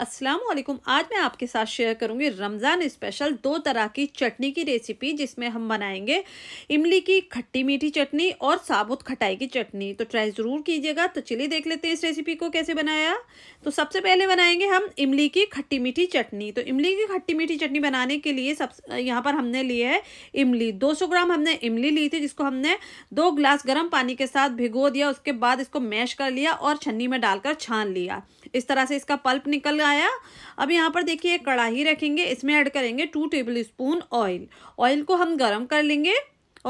अस्सलाम वालेकुम आज मैं आपके साथ शेयर करूंगी रमज़ान स्पेशल दो तरह की चटनी की रेसिपी जिसमें हम बनाएंगे इमली की खट्टी मीठी चटनी और साबुत खटाई की चटनी तो ट्राई ज़रूर कीजिएगा तो चलिए देख लेते हैं इस रेसिपी को कैसे बनाया तो सबसे पहले बनाएंगे हम इमली की खट्टी मीठी चटनी तो इमली की खट्टी मीठी चटनी बनाने के लिए सब यहाँ पर हमने ली है इमली सौ ग्राम हमने इमली ली थी जिसको हमने दो ग्लास गर्म पानी के साथ भिगो दिया उसके बाद इसको मैश कर लिया और छन्नी में डालकर छान लिया इस तरह से इसका पल्प निकल आया अब यहाँ पर देखिए कढ़ाई रखेंगे इसमें ऐड करेंगे two tablespoon oil oil को हम गर्म कर लेंगे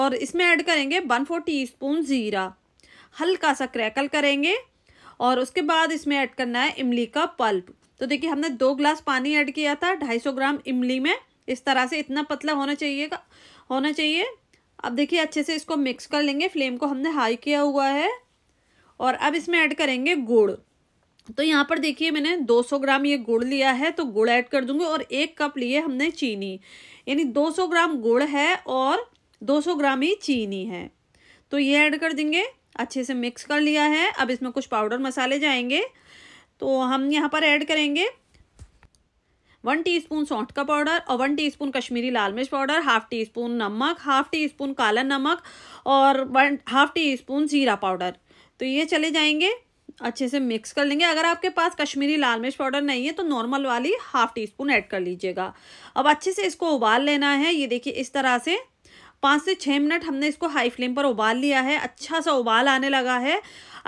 और इसमें ऐड करेंगे वन फोर टी स्पून ज़ीरा हल्का सा क्रैकल करेंगे और उसके बाद इसमें ऐड करना है इमली का पल्प तो देखिए हमने दो ग्लास पानी ऐड किया था ढाई सौ ग्राम इमली में इस तरह से इतना पतला होना का होना चाहिए अब देखिए अच्छे से इसको मिक्स कर लेंगे फ्लेम को हमने हाई किया हुआ है और अब इसमें ऐड करेंगे गुड़ तो यहाँ पर देखिए मैंने 200 ग्राम ये गुड़ लिया है तो गुड़ ऐड कर दूंगी और एक कप लिए हमने चीनी यानी 200 ग्राम गुड़ है और 200 ग्राम ही चीनी है तो ये ऐड कर देंगे अच्छे से मिक्स कर लिया है अब इसमें कुछ पाउडर मसाले जाएंगे तो हम यहाँ पर ऐड करेंगे वन टीस्पून सौंठ का पाउडर और वन टीस्पून कश्मीरी लाल मिर्च पाउडर हाफ टी स्पून नमक हाफ टी स्पून काला नमक और वन हाफ टी स्पून ज़ीरा पाउडर तो ये चले जाएंगे अच्छे से मिक्स कर लेंगे अगर आपके पास कश्मीरी लाल मिर्च पाउडर नहीं है तो नॉर्मल वाली हाफ़ टी स्पून ऐड कर लीजिएगा अब अच्छे से इसको उबाल लेना है ये देखिए इस तरह से पाँच से छः मिनट हमने इसको हाई फ्लेम पर उबाल लिया है अच्छा सा उबाल आने लगा है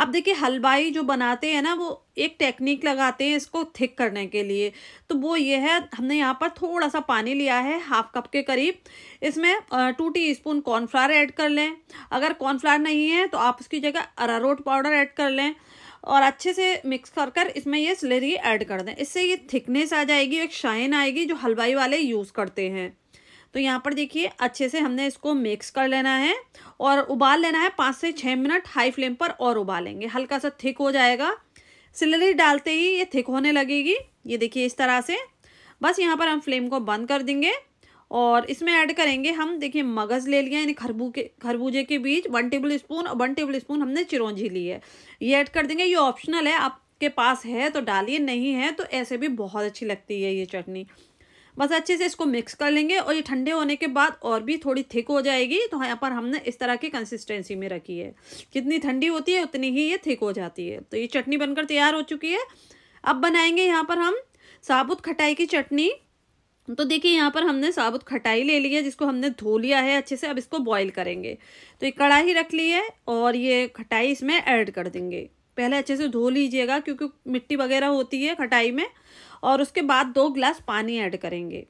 अब देखिए हलवाई जो बनाते हैं ना वो एक टेक्निक लगाते हैं इसको थिक करने के लिए तो वो ये है हमने यहाँ पर थोड़ा सा पानी लिया है हाफ कप के करीब इसमें two teaspoon cornflour add कर लें अगर कॉर्नफ्लावर नहीं है तो आप उसकी जगह अरारोट पाउडर ऐड कर लें और अच्छे से मिक्स कर कर इसमें ये सिलेरी ऐड कर दें इससे ये थिकनेस आ जाएगी एक शाइन आएगी जो हलवाई वाले यूज़ करते हैं तो यहाँ पर देखिए अच्छे से हमने इसको मिक्स कर लेना है और उबाल लेना है पाँच से छः मिनट हाई फ्लेम पर और उबालेंगे हल्का सा थिक हो जाएगा सिलरी डालते ही ये थिक होने लगेगी ये देखिए इस तरह से बस यहाँ पर हम फ्लेम को बंद कर देंगे और इसमें ऐड करेंगे हम देखिए मगज़ ले लिया यानी खरबू के खरबूजे के बीज वन टेबल स्पून और वन टेबल स्पून हमने चिरौंजी ली है ये ऐड कर देंगे ये ऑप्शनल है आपके पास है तो डालिए नहीं है तो ऐसे भी बहुत अच्छी लगती है ये चटनी बस अच्छे से इसको मिक्स कर लेंगे और ये ठंडे होने के बाद और भी थोड़ी थिक हो जाएगी तो यहाँ पर हमने इस तरह की कंसिस्टेंसी में रखी है जितनी ठंडी होती है उतनी ही ये थिक हो जाती है तो ये चटनी बनकर तैयार हो चुकी है अब बनाएंगे यहाँ पर हम साबुत खटाई की चटनी तो देखिए यहाँ पर हमने साबुत खटाई ले ली है जिसको हमने धो लिया है अच्छे से अब इसको बॉईल करेंगे तो ये कढ़ाई रख ली है और ये खटाई इसमें ऐड कर देंगे पहले अच्छे से धो लीजिएगा क्योंकि मिट्टी वगैरह होती है खटाई में और उसके बाद दो गिलास पानी ऐड करेंगे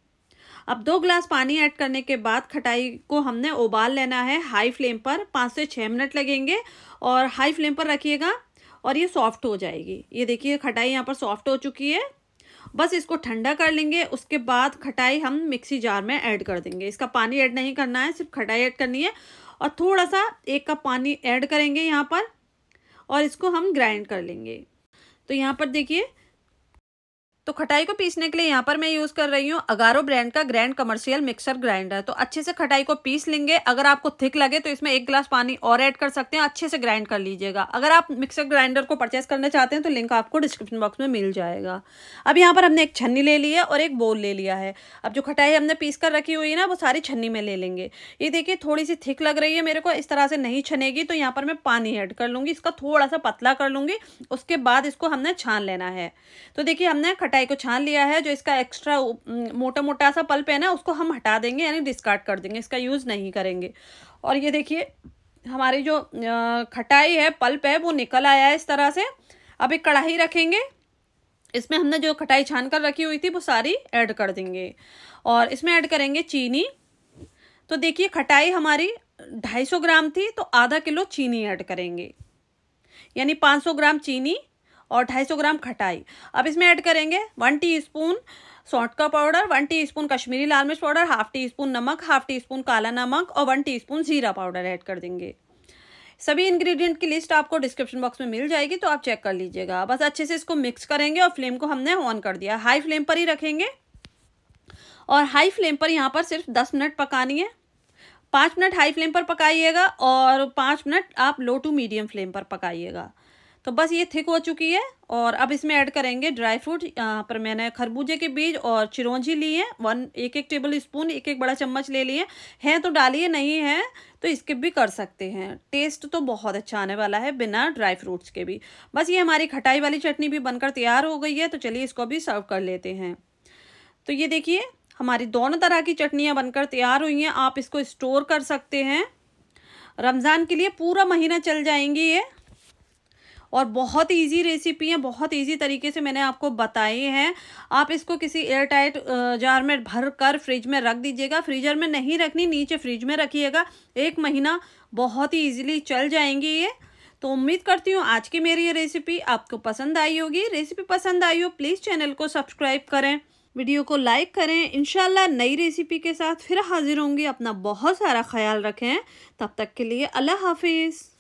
अब दो गिलास पानी ऐड करने के बाद खटाई को हमने उबाल लेना है हाई फ्लेम पर पाँच से छः मिनट लगेंगे और हाई फ्लेम पर रखिएगा और ये सॉफ्ट हो जाएगी ये देखिए खटाई यहाँ पर सॉफ्ट हो चुकी है बस इसको ठंडा कर लेंगे उसके बाद खटाई हम मिक्सी जार में ऐड कर देंगे इसका पानी ऐड नहीं करना है सिर्फ खटाई ऐड करनी है और थोड़ा सा एक कप पानी ऐड करेंगे यहाँ पर और इसको हम ग्राइंड कर लेंगे तो यहाँ पर देखिए तो खटाई को पीसने के लिए यहाँ पर मैं यूज़ कर रही हूँ अगारो ब्रांड का ग्रैंड कमर्शियल मिक्सर ग्राइंडर तो अच्छे से खटाई को पीस लेंगे अगर आपको थिक लगे तो इसमें एक गिलास पानी और ऐड कर सकते हैं अच्छे से ग्राइंड कर लीजिएगा अगर आप मिक्सर ग्राइंडर को परचेस करना चाहते हैं तो लिंक आपको डिस्क्रिप्शन बॉक्स में मिल जाएगा अब यहाँ पर हमने एक छन्नी ले ली है और एक बोल ले लिया है अब जो खटाई हमने पीस कर रखी हुई है ना वो सारी छन्नी में ले लेंगे ये देखिए थोड़ी सी थिक लग रही है मेरे को इस तरह से नहीं छनेगी तो यहाँ पर मैं पानी ऐड कर लूँगी इसका थोड़ा सा पतला कर लूँगी उसके बाद इसको हमने छान लेना है तो देखिए हमने कटाई को छान लिया है जो इसका एक्स्ट्रा मोटा मोटा सा पल्प है ना उसको हम हटा देंगे यानी डिस्कार्ड कर देंगे इसका यूज़ नहीं करेंगे और ये देखिए हमारी जो खटाई है पल्प है वो निकल आया है इस तरह से अब एक कढ़ाई रखेंगे इसमें हमने जो खटाई छान कर रखी हुई थी वो सारी ऐड कर देंगे और इसमें ऐड करेंगे चीनी तो देखिए खटाई हमारी 250 ग्राम थी तो आधा किलो चीनी ऐड करेंगे यानी 500 ग्राम चीनी और 250 ग्राम खटाई अब इसमें ऐड करेंगे वन टीस्पून सौंठ का पाउडर वन टीस्पून कश्मीरी लाल मिर्च पाउडर हाफ टी स्पून नमक हाफ टी स्पून काला नमक और वन स्पून जीरा पाउडर ऐड कर देंगे सभी इंग्रेडिएंट की लिस्ट आपको डिस्क्रिप्शन बॉक्स में मिल जाएगी तो आप चेक कर लीजिएगा बस अच्छे से इसको मिक्स करेंगे और फ्लेम को हमने ऑन कर दिया हाई फ्लेम पर ही रखेंगे और हाई फ्लेम पर यहाँ पर सिर्फ दस मिनट पकानी है पाँच मिनट हाई फ्लेम पर पकाइएगा और पाँच मिनट आप लो टू मीडियम फ्लेम पर पकाइएगा तो बस ये थिक हो चुकी है और अब इसमें ऐड करेंगे ड्राई फ्रूट यहाँ पर मैंने खरबूजे के बीज और चिरौंजी ली है वन एक एक टेबल स्पून एक एक बड़ा चम्मच ले लिए हैं तो डालिए नहीं है तो इसके भी कर सकते हैं टेस्ट तो बहुत अच्छा आने वाला है बिना ड्राई फ्रूट्स के भी बस ये हमारी खटाई वाली चटनी भी बनकर तैयार हो गई है तो चलिए इसको भी सर्व कर लेते हैं तो ये देखिए हमारी दोनों तरह की चटनियाँ बनकर तैयार हुई हैं आप इसको स्टोर कर सकते हैं रमज़ान के लिए पूरा महीना चल जाएंगी ये और बहुत ईजी रेसिपी है बहुत ईजी तरीके से मैंने आपको बताए हैं आप इसको किसी एयर टाइट जार में भर कर फ्रिज में रख दीजिएगा फ्रीजर में नहीं रखनी नीचे फ्रिज में रखिएगा एक महीना बहुत ही ईजिली चल जाएंगी ये तो उम्मीद करती हूँ आज की मेरी ये रेसिपी आपको पसंद आई होगी रेसिपी पसंद आई हो प्लीज़ चैनल को सब्सक्राइब करें वीडियो को लाइक करें इनशाला नई रेसिपी के साथ फिर हाजिर होंगी अपना बहुत सारा ख्याल रखें तब तक के लिए अल्लाह हाफिज़